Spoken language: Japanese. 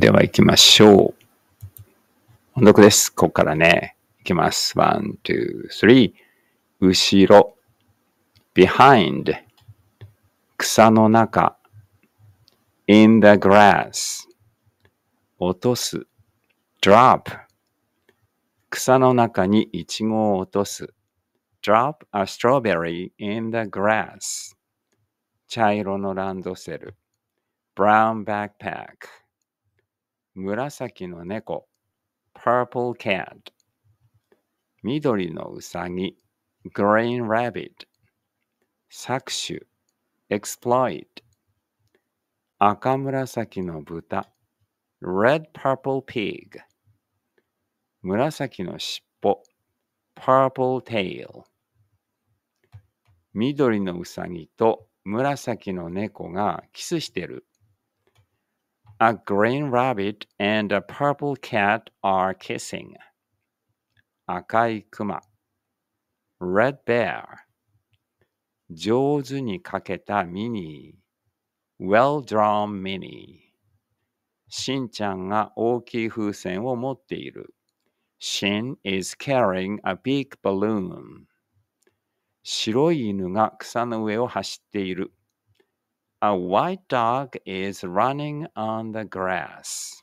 では行きましょう。音読です。ここからね、行きます。one, two, three. 後ろ。behind. 草の中。in the grass. 落とす。drop. 草の中にイチゴを落とす。drop a strawberry in the grass. 茶色のランドセル。brown backpack. 紫の猫 purple cat 緑のうさぎ green rabbit 搾取 exploit 赤紫の豚 red purple pig 紫の尻尾 purple tail 緑のうさぎと紫の猫がキスしてる A green rabbit and a purple cat are kissing. Akai kuma. Red bear. 上手に描けたミニー, well drawn mini. しんちゃんが大きい風船を持っている。Shin is carrying a big balloon. 白い犬が草の上を走っている。a white dog is running on the grass.